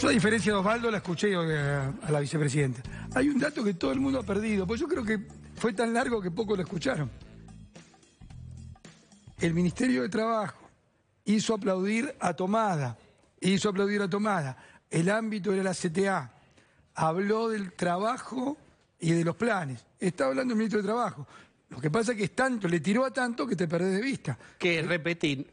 Yo, a diferencia de Osvaldo, la escuché eh, a, la vicepresidenta. Hay un dato que todo el mundo ha perdido, pues yo creo que fue tan largo que poco lo escucharon. El Ministerio de Trabajo hizo aplaudir a Tomada, hizo aplaudir a Tomada. El ámbito era la CTA. Habló del trabajo y de los planes. Está hablando el ministro de Trabajo. Lo que pasa es que es tanto, le tiró a tanto que te perdés de vista. Que repetir,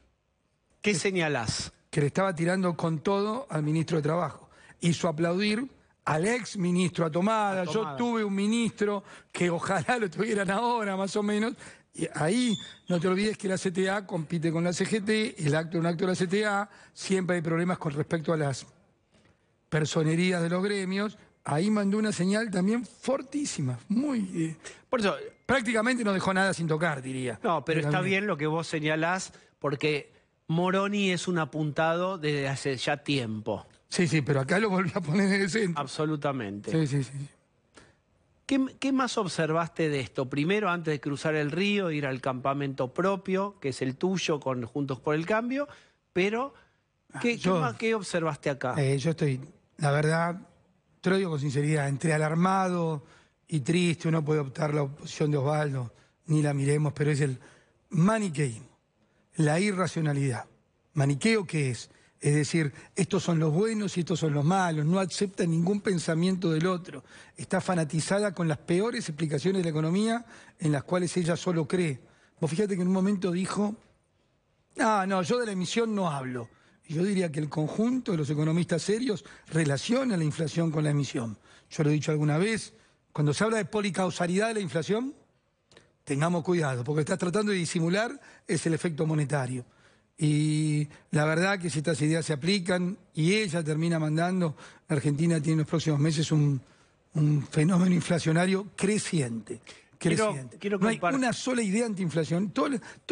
¿qué señalás? que le estaba tirando con todo al ministro de Trabajo. Hizo aplaudir al ex ministro, a Tomada. Yo tuve un ministro que ojalá lo tuvieran ahora, más o menos. Y ahí no te olvides que la CTA compite con la CGT, el acto es un acto de la CTA, siempre hay problemas con respecto a las personerías de los gremios. Ahí mandó una señal también fortísima, muy... Eh, Por eso... Prácticamente no dejó nada sin tocar, diría. No, pero está bien lo que vos señalás, porque Moroni es un apuntado desde hace ya tiempo. Sí, sí, pero acá lo volví a poner en el centro. Absolutamente. Sí, sí, sí. ¿Qué, más observaste de esto? Primero, antes de cruzar el río, ir al campamento propio, que es el tuyo, con Juntos por el Cambio, pero ah, ¿qué, más, observaste acá? Eh, yo estoy, la verdad, te lo digo con sinceridad, entre alarmado y triste, uno puede optar la opción de Osvaldo, ni la miremos, pero es el Manny la irracionalidad. Maniqueo qué es? Es decir, estos son los buenos y estos son los malos, no acepta ningún pensamiento del otro, está fanatizada con las peores explicaciones de la economía en las cuales ella solo cree. Vos fíjate que en un momento dijo, ah, no, yo de la emisión no hablo. Yo diría que el conjunto de los economistas serios relaciona la inflación con la emisión. Yo lo he dicho alguna vez, cuando se habla de policausalidad de la inflación, tengamos cuidado, porque está tratando de disimular es el efecto monetario. Y la verdad que si estas ideas se aplican y ella termina mandando, Argentina tiene en los próximos meses un, fenómeno inflacionario creciente. creciente. no hay una sola idea antiinflación. todo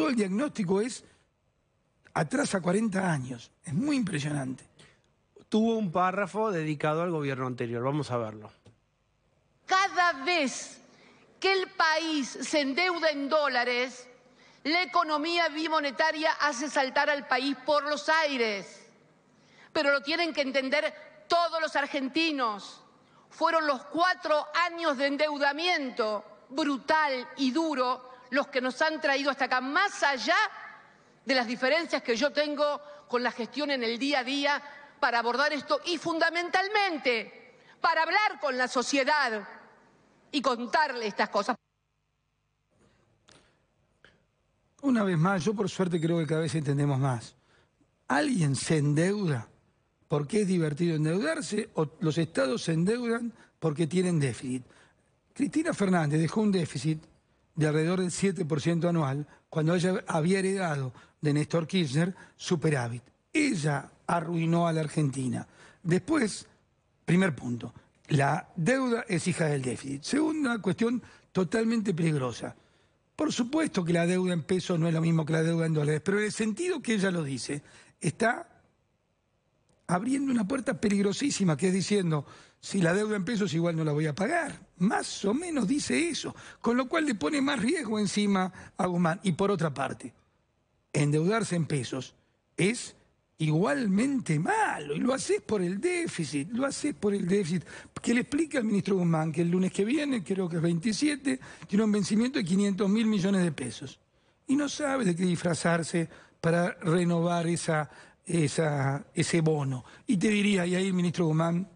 el diagnóstico es atrás a 40 años. Es muy impresionante. Tuvo un párrafo dedicado al gobierno anterior. Vamos a verlo. Cada vez el país se endeuda en dólares, la economía bimonetaria hace saltar al país por los aires. Pero lo tienen que entender todos los argentinos. Fueron los cuatro años de endeudamiento brutal y duro los que nos han traído hasta acá, más allá de las diferencias que yo tengo con la gestión en el día a día para abordar esto y fundamentalmente para hablar con la sociedad y contarle estas cosas. Una vez más, yo por suerte creo que cada vez entendemos más. ¿Alguien se endeuda porque es divertido endeudarse o los estados se endeudan porque tienen déficit? Cristina Fernández dejó un déficit de alrededor del 7% anual cuando ella había heredado de Néstor Kirchner superávit. Ella arruinó a la Argentina. Después, primer punto, la deuda es hija del déficit. Segunda cuestión totalmente peligrosa. Por supuesto que la deuda en pesos no es lo mismo que la deuda en dólares, pero en el sentido que ella lo dice, está abriendo una puerta peligrosísima, que es diciendo, si la deuda en pesos igual no la voy a pagar. Más o menos dice eso, con lo cual le pone más riesgo encima a Guzmán. Y por otra parte, endeudarse en pesos es igualmente malo. Y lo haces por el déficit, lo haces por el déficit. Que le explica al ministro Guzmán que el lunes que viene, creo que es 27, tiene un vencimiento de 500 mil millones de pesos. Y no sabe de qué disfrazarse para renovar esa, ese bono. Y te diría, y ahí el ministro Guzmán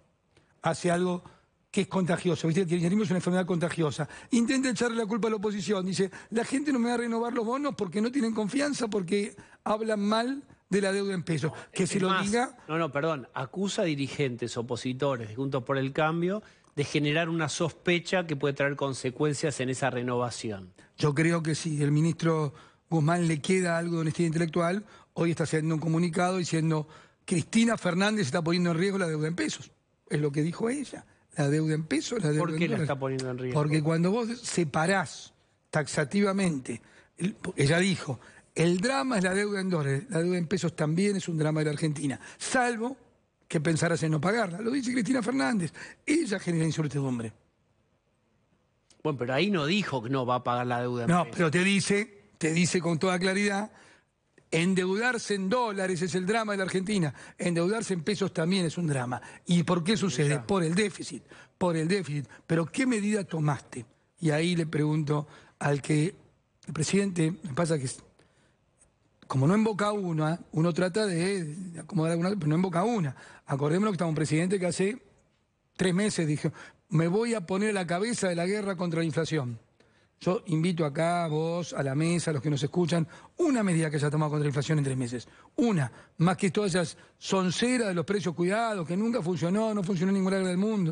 hace algo que es contagioso. ¿viste? El kirchnerismo es una enfermedad contagiosa. Intenta echarle la culpa a la oposición. Dice, la gente no me va a renovar los bonos porque no tienen confianza, porque hablan mal de la deuda en pesos. Que se lo diga... No, no, perdón. Acusa a dirigentes opositores Juntos por el Cambio de generar una sospecha que puede traer consecuencias en esa renovación. Yo creo que si El ministro Guzmán le queda algo de honestidad intelectual. Hoy está haciendo un comunicado diciendo Cristina Fernández está poniendo en riesgo la deuda en pesos. Es lo que dijo ella. La deuda en pesos, la deuda ¿Por qué la está poniendo en riesgo? Porque cuando vos separás taxativamente, ella dijo, el drama es la deuda en dólares, la deuda en pesos también es un drama de la Argentina, salvo que pensaras en no pagarla. Lo dice Cristina Fernández, ella genera incertidumbre. Bueno, pero ahí no dijo que no va a pagar la deuda. En no, pero te dice, te dice con toda claridad, endeudarse en dólares es el drama de la Argentina, endeudarse en pesos también es un drama. ¿Y por qué sucede? Por el déficit, por el déficit. Pero ¿qué medida tomaste? Y ahí le pregunto al que, el presidente, me pasa que como no invoca una, uno trata de acomodar alguna, pero no invoca una. Acordémonos que estaba un presidente que hace tres meses dijo, me voy a poner la cabeza de la guerra contra la inflación. Yo invito acá, a vos, a la mesa, a los que nos escuchan, una medida que se ha tomado contra la inflación en tres meses. Una, más que todas esas sonceras de los precios cuidados, que nunca funcionó, no funcionó en ninguna área del mundo.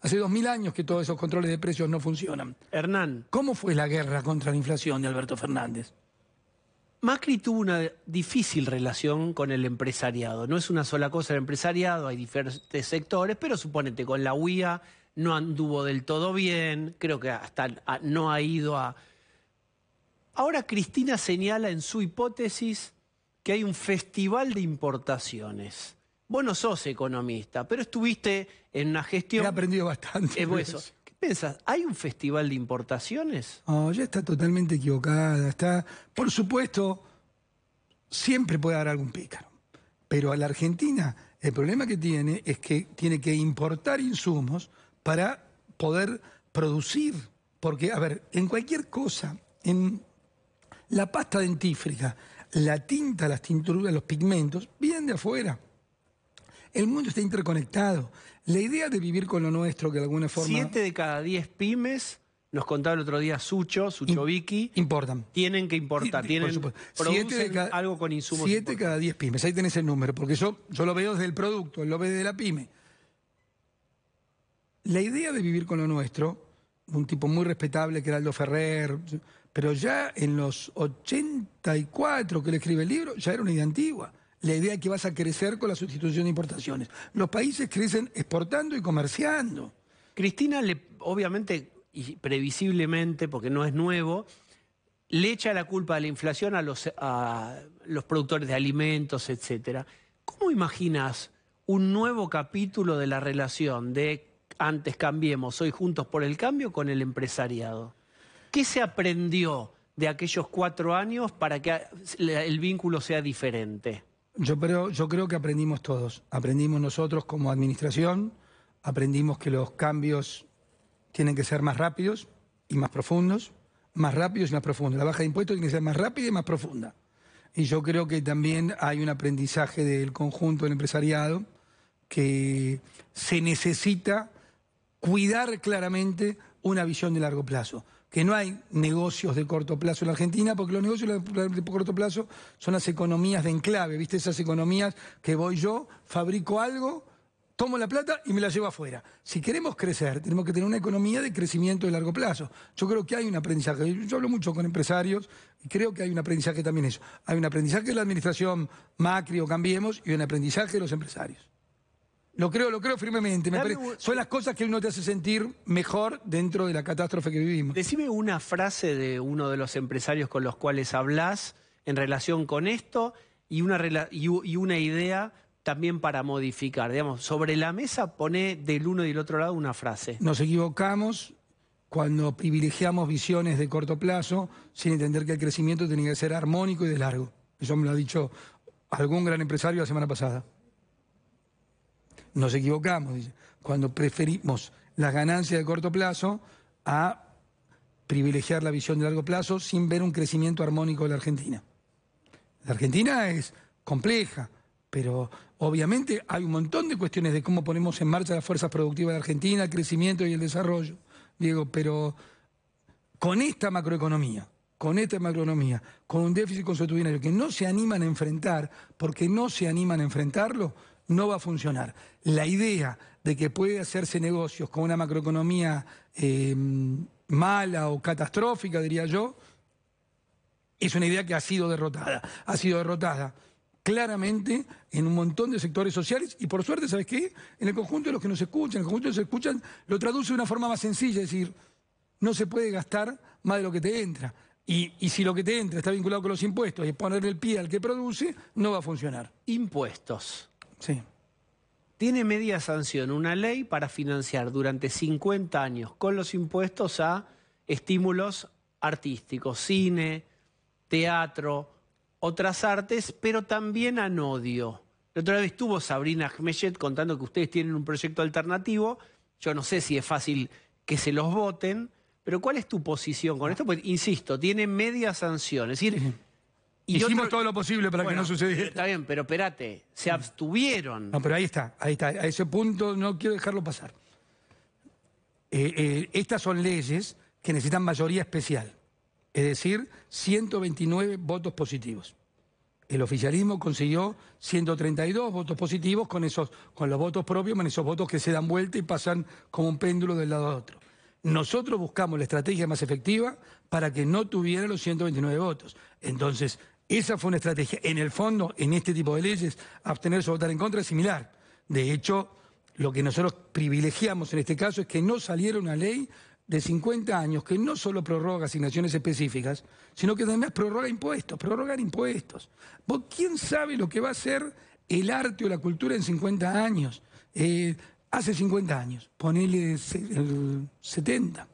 Hace dos mil años que todos esos controles de precios no funcionan. Hernán. ¿Cómo fue la guerra contra la inflación de Alberto Fernández? Macri tuvo una difícil relación con el empresariado. No es una sola cosa el empresariado, hay diferentes sectores, pero suponete con la UIA no anduvo del todo bien, creo que hasta no ha ido a... Ahora Cristina señala en su hipótesis que hay un festival de importaciones. Vos no sos economista, pero estuviste en una gestión... He aprendido bastante. Eh, eso piensas ¿Hay un festival de importaciones? Oh, ya está totalmente equivocada. Está, por supuesto, siempre puede haber algún pícaro. Pero a la Argentina el problema que tiene es que tiene que importar insumos para poder producir. Porque, a ver, en cualquier cosa, en la pasta dentífrica, la tinta, las tinturas, los pigmentos, vienen de afuera. El mundo está interconectado. La idea de vivir con lo nuestro, que de alguna forma... Siete de cada diez pymes, nos contaba el otro día Sucho, Sucho Vicky... Importan. Tienen que importar, tienen, por de cada, algo con insumos Siete de cada diez pymes, ahí tenés el número, porque yo, yo lo veo desde el producto, lo veo desde la pyme. La idea de vivir con lo nuestro, un tipo muy respetable que era Aldo Ferrer, pero ya en los 84 que le escribe el libro, ya era una idea antigua la idea es que vas a crecer con la sustitución de importaciones. Los países crecen exportando y comerciando. Cristina, le, obviamente, y previsiblemente, porque no es nuevo, le echa la culpa de la inflación a los, a los productores de alimentos, etc. ¿Cómo imaginas un nuevo capítulo de la relación de antes cambiemos, hoy juntos por el cambio con el empresariado? ¿Qué se aprendió de aquellos cuatro años para que el vínculo sea diferente? Yo creo, yo creo que aprendimos todos. Aprendimos nosotros como administración, aprendimos que los cambios tienen que ser más rápidos y más profundos, más rápidos y más profundos. La baja de impuestos tiene que ser más rápida y más profunda. Y yo creo que también hay un aprendizaje del conjunto del empresariado que se necesita cuidar claramente una visión de largo plazo que no hay negocios de corto plazo en la Argentina, porque los negocios de corto plazo son las economías de enclave, ¿viste? Esas economías que voy yo, fabrico algo, tomo la plata y me la llevo afuera. Si queremos crecer, tenemos que tener una economía de crecimiento de largo plazo. Yo creo que hay un aprendizaje. Yo hablo mucho con empresarios y creo que hay un aprendizaje también eso. Hay un aprendizaje de la administración Macri o Cambiemos y un aprendizaje de los empresarios. Lo creo, lo creo firmemente. Son las cosas que uno te hace sentir mejor dentro de la catástrofe que vivimos. Decime una frase de uno de los empresarios con los cuales hablas en relación con esto y una, una idea también para modificar. Digamos, sobre la mesa pone del uno y del otro lado una frase. Nos equivocamos cuando privilegiamos visiones de corto plazo sin entender que el crecimiento tiene que ser armónico y de largo. Eso me lo ha dicho algún gran empresario la semana pasada nos equivocamos, dice, cuando preferimos las ganancias de corto plazo a privilegiar la visión de largo plazo sin ver un crecimiento armónico de la Argentina. La Argentina es compleja, pero obviamente hay un montón de cuestiones de cómo ponemos en marcha las fuerzas productivas de Argentina, el crecimiento y el desarrollo, Diego, pero con esta macroeconomía, con esta macroeconomía, con un déficit constitucional que no se animan a enfrentar, porque no se animan a enfrentarlo, no va a funcionar. La idea de que puede hacerse negocios con una macroeconomía em, mala o catastrófica, diría yo, es una idea que ha sido derrotada. Ha sido derrotada claramente en un montón de sectores sociales y por suerte, ¿sabes qué? En el conjunto de los que nos escuchan, en el conjunto de los que escuchan, lo traduce de una forma más sencilla, es decir, no se puede gastar más de lo que te entra. Y, y, si lo que te entra está vinculado con los impuestos y ponerle el pie al que produce, no va a funcionar. Impuestos. Sí. Tiene media sanción una ley para financiar durante 50 años con los impuestos a estímulos artísticos, cine, teatro, otras artes, pero también a odio. La otra vez estuvo Sabrina Gmechet contando que ustedes tienen un proyecto alternativo. Yo no sé si es fácil que se los voten, pero ¿cuál es tu posición con esto? Pues insisto, tiene media sanción. Es decir, Hicimos todo lo posible para que no sucediera. Está bien, pero espérate, se abstuvieron. No, pero ahí está, ahí está. A ese punto no quiero dejarlo pasar. Eh, eh, estas son leyes que necesitan mayoría especial, es decir, 129 votos positivos. El oficialismo consiguió 132 votos positivos con, esos, con los votos propios, con esos votos que se dan vuelta y pasan como un péndulo del lado a otro. Nosotros buscamos la estrategia más efectiva para que no tuviera los 129 votos. Entonces, esa fue una estrategia. En el fondo, en este tipo de leyes, abstenerse o votar en contra es similar. De hecho, lo que nosotros privilegiamos en este caso es que no saliera una ley de 50 años que no solo prorroga asignaciones específicas, sino que además prorroga impuestos, prorrogar impuestos. quién sabe lo que va a ser el arte o la cultura en 50 años? Eh, hace 50 años, ponele el 70.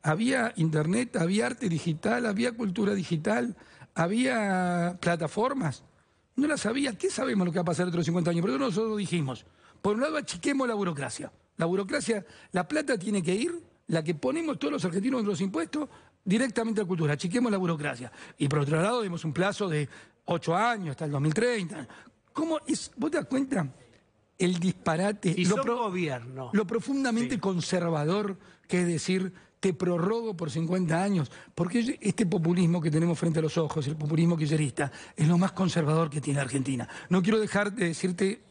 Había internet, había arte digital, había cultura digital había plataformas. No las había. ¿Qué sabemos lo que va a pasar dentro de 50 años? Pero nosotros dijimos, por un lado achiquemos la burocracia. La burocracia, la plata tiene que ir, la que ponemos todos los argentinos en los impuestos, directamente a la cultura. Achiquemos la burocracia. Y por otro lado, dimos un plazo de 8 años hasta el 2030. ¿Cómo ¿Vos te das cuenta? El disparate. Y lo gobierno. Lo profundamente conservador que es decir, te prorrogo por 50 años, porque este populismo que tenemos frente a los ojos, el populismo kirchnerista, es lo más conservador que tiene Argentina. No quiero dejar de decirte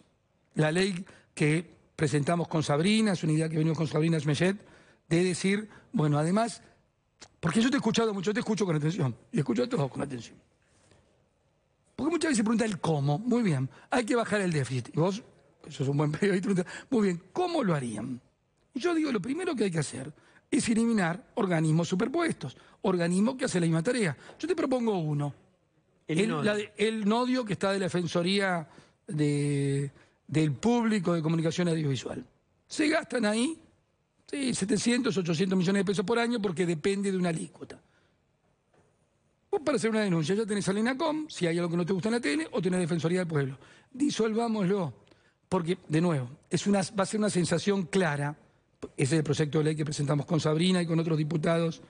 la ley que presentamos con Sabrina, es una idea que venimos con Sabrina Schmechet... de decir, bueno, además, porque yo te he escuchado mucho, te escucho con atención, y escucho a todos con atención. Porque muchas veces pregunta el cómo, muy bien, hay que bajar el déficit, y vos, es un buen periodista, muy bien, ¿cómo lo harían? yo digo, lo primero que hay que hacer es eliminar organismos superpuestos, organismos que hacen la misma tarea. Yo te propongo uno. El, nodio. que está de la Defensoría del Público de Comunicación Audiovisual. Se gastan ahí 700, 800 millones de pesos por año porque depende de una alícuota. Vos para hacer una denuncia ya tenés a la INACOM, si hay algo que no te gusta en la tele, o tenés Defensoría del Pueblo. Disolvámoslo, porque, de nuevo, es una, va a ser una sensación clara ese es el proyecto de ley que presentamos con Sabrina y con otros diputados,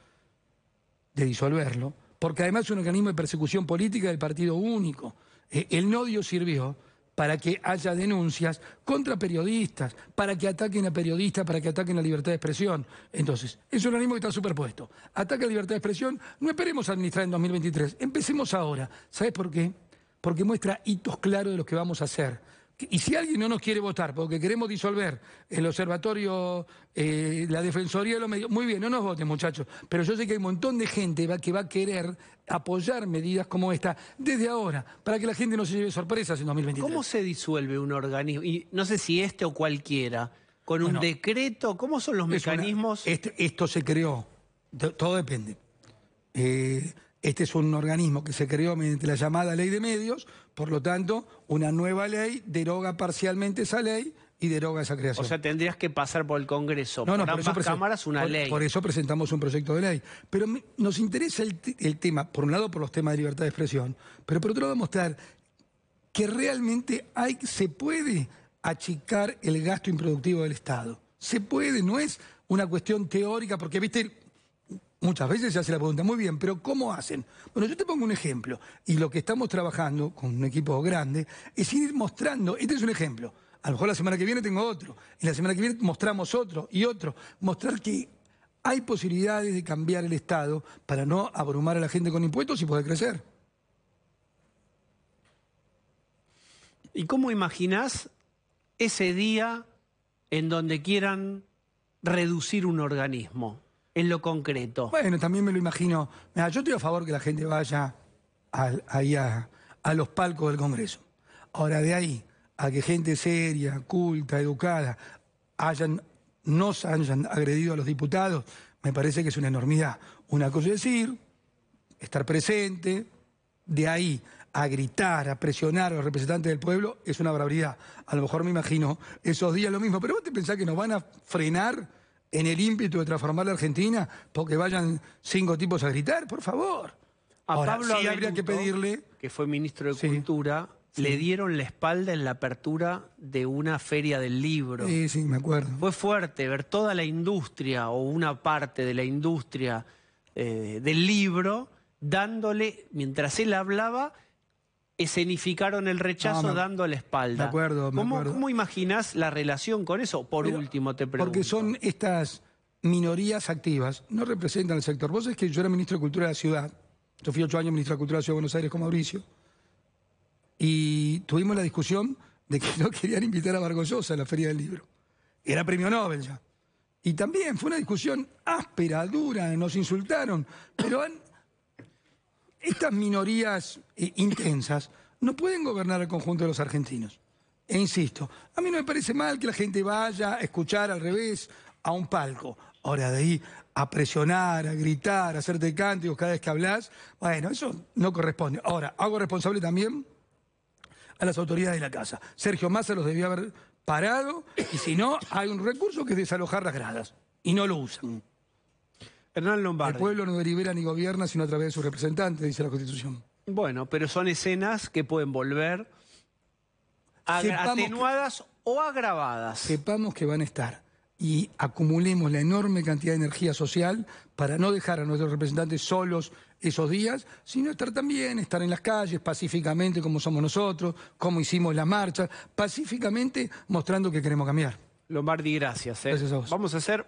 de disolverlo, porque además es un organismo de persecución política del partido único. Eh, el nodio sirvió para que haya denuncias contra periodistas, para que ataquen a periodistas, para que ataquen la libertad de expresión. Entonces, es un organismo que está superpuesto. Ataca a libertad de expresión, no esperemos administrar en 2023, empecemos ahora. ¿Sabes por qué? Porque muestra hitos claros de lo que vamos a hacer y si alguien no nos quiere votar porque queremos disolver el observatorio, eh, la defensoría de los medios, muy bien, no nos voten muchachos, pero yo sé que hay un montón de gente que va a querer apoyar medidas como esta desde ahora, para que la gente no se lleve sorpresas en 2023. ¿Cómo se disuelve un organismo? Y no sé si este o cualquiera, con un decreto, ¿cómo son los mecanismos? Este, esto se creó, todo depende. Eh, este es un organismo que se creó mediante la llamada ley de medios, por lo tanto, una nueva ley deroga parcialmente esa ley y deroga esa creación. O sea, tendrías que pasar por el Congreso, no, no, por, cámaras, una ley. Por eso presentamos un proyecto de ley. Pero nos interesa el, el, tema, por un lado por los temas de libertad de expresión, pero por otro lado mostrar que realmente hay, se puede achicar el gasto improductivo del Estado. Se puede, no es una cuestión teórica, porque, viste, Muchas veces se hace la pregunta, muy bien, pero ¿cómo hacen? Bueno, yo te pongo un ejemplo, y lo que estamos trabajando con un equipo grande es ir mostrando, este es un ejemplo, a lo mejor la semana que viene tengo otro, y la semana que viene mostramos otro y otro, mostrar que hay posibilidades de cambiar el Estado para no abrumar a la gente con impuestos y poder crecer. ¿Y cómo imaginás ese día en donde quieran reducir un organismo? en lo concreto. Bueno, también me lo imagino. yo estoy a favor que la gente vaya a, los palcos del Congreso. Ahora, de ahí a que gente seria, culta, educada, hayan, nos hayan agredido a los diputados, me parece que es una enormidad. Una cosa es decir, estar presente, de ahí a gritar, a presionar a los representantes del pueblo, es una barbaridad. A lo mejor me imagino esos días lo mismo, pero vos te pensás que nos van a frenar en el ímpetu de transformar la Argentina porque vayan cinco tipos a gritar, por favor. A Pablo habría que pedirle... Que fue ministro de Cultura, le dieron la espalda en la apertura de una feria del libro. Sí, sí, me acuerdo. Fue fuerte ver toda la industria o una parte de la industria eh, del libro dándole, mientras él hablaba, escenificaron el rechazo ah, dando la espalda. ¿Cómo, imaginás la relación con eso? Por último, te pregunto. Porque son estas minorías activas, no representan el sector. Vos es que yo era ministro de Cultura de la ciudad, yo fui ocho años ministro de Cultura de la Ciudad de Buenos Aires con Mauricio, y tuvimos la discusión de que no querían invitar a Vargollosa a la Feria del Libro. Era premio Nobel ya. Y también fue una discusión áspera, dura, nos insultaron, pero han estas minorías eh, intensas no pueden gobernar al conjunto de los argentinos. E insisto, a mí no me parece mal que la gente vaya a escuchar al revés a un palco. Ahora de ahí a presionar, a gritar, a hacerte cánticos cada vez que hablas, bueno, eso no corresponde. Ahora, hago responsable también a las autoridades de la casa. Sergio Massa los debía haber parado y si no, hay un recurso que es desalojar las gradas y no lo usan. Hernán El pueblo no delibera ni gobierna sino a través de sus representantes, dice la Constitución. Bueno, pero son escenas que pueden volver atenuadas o agravadas. Sepamos que van a estar y acumulemos la enorme cantidad de energía social para no dejar a nuestros representantes solos esos días, sino estar también, estar en las calles pacíficamente como somos nosotros, como hicimos la marcha, pacíficamente mostrando que queremos cambiar. Lombardi, gracias. ¿eh? Gracias a vos. Vamos a hacer